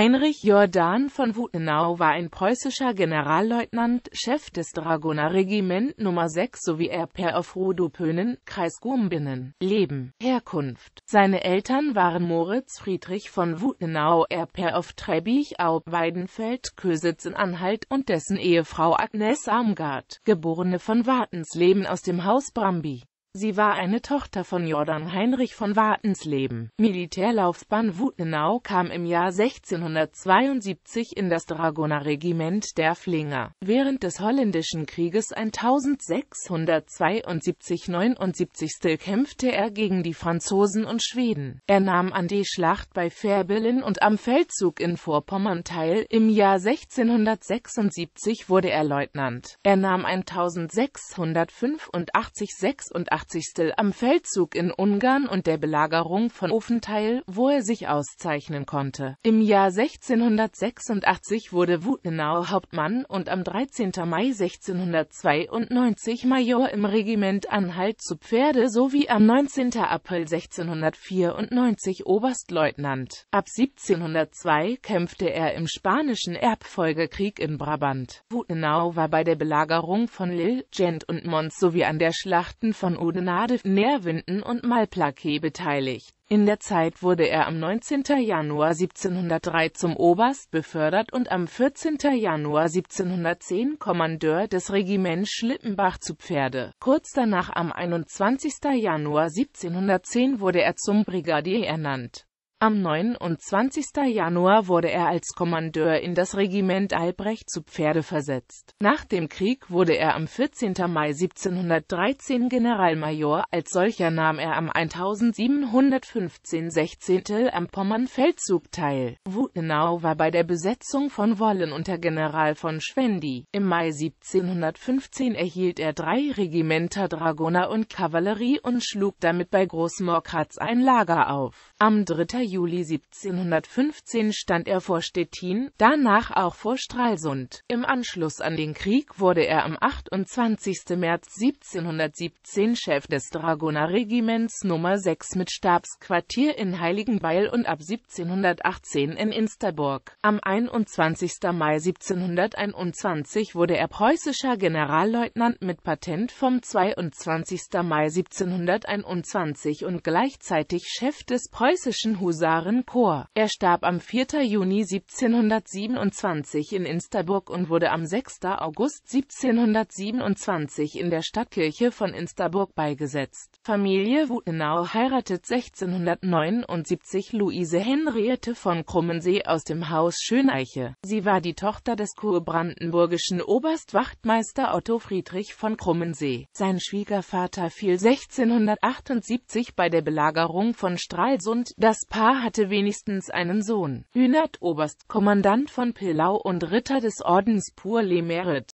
Heinrich Jordan von Wutenau war ein preußischer Generalleutnant, Chef des Dragonerregiment Nummer 6 sowie Erbherr auf Rodopönen, Kreis Gumbinnen. Leben, Herkunft Seine Eltern waren Moritz Friedrich von Wutenau, Erbherr auf Trebbich, Aub, Weidenfeld, Kösitz in Anhalt und dessen Ehefrau Agnes Armgard, geborene von Wartensleben aus dem Haus Brambi. Sie war eine Tochter von Jordan Heinrich von Wartensleben. Militärlaufbahn Wutenau kam im Jahr 1672 in das Dragonerregiment der Flinger. Während des Holländischen Krieges 1672-79 kämpfte er gegen die Franzosen und Schweden. Er nahm an die Schlacht bei Färbelen und am Feldzug in Vorpommern teil. Im Jahr 1676 wurde er Leutnant. Er nahm 1685 86 1989. am Feldzug in Ungarn und der Belagerung von Ofenteil, wo er sich auszeichnen konnte. Im Jahr 1686 wurde Wutenau Hauptmann und am 13. Mai 1692 Major im Regiment Anhalt zu Pferde sowie am 19. April 1694 Oberstleutnant. Ab 1702 kämpfte er im spanischen Erbfolgekrieg in Brabant. Wutenau war bei der Belagerung von Lille, Gent und Mons sowie an der Schlachten von Nade, Nervinden und Malplaquet beteiligt. In der Zeit wurde er am 19. Januar 1703 zum Oberst befördert und am 14. Januar 1710 Kommandeur des Regiments Schlippenbach zu Pferde. Kurz danach am 21. Januar 1710 wurde er zum Brigadier ernannt. Am 29. Januar wurde er als Kommandeur in das Regiment Albrecht zu Pferde versetzt. Nach dem Krieg wurde er am 14. Mai 1713 Generalmajor, als solcher nahm er am 1715 16. am Pommern-Feldzug teil. Wutenau war bei der Besetzung von Wollen unter General von Schwendi. Im Mai 1715 erhielt er drei Regimenter Dragoner und Kavallerie und schlug damit bei Großmorkratz ein Lager auf. Am 3. Juli 1715 stand er vor Stettin, danach auch vor Stralsund. Im Anschluss an den Krieg wurde er am 28. März 1717 Chef des Dragonerregiments Nummer 6 mit Stabsquartier in Heiligenbeil und ab 1718 in Insterburg. Am 21. Mai 1721 wurde er preußischer Generalleutnant mit Patent vom 22. Mai 1721 und gleichzeitig Chef des preußischen Hus Husarenkorps. Er starb am 4. Juni 1727 in Insterburg und wurde am 6. August 1727 in der Stadtkirche von Insterburg beigesetzt. Familie Wutenau heiratet 1679 Luise Henriette von Krummensee aus dem Haus Schöneiche. Sie war die Tochter des kurbrandenburgischen Oberstwachtmeister Otto Friedrich von Krummensee. Sein Schwiegervater fiel 1678 bei der Belagerung von Stralsund. Das Paar Paar hatte wenigstens einen Sohn. Hünert Oberst, Kommandant von Pillau und Ritter des Ordens Pur le Merit.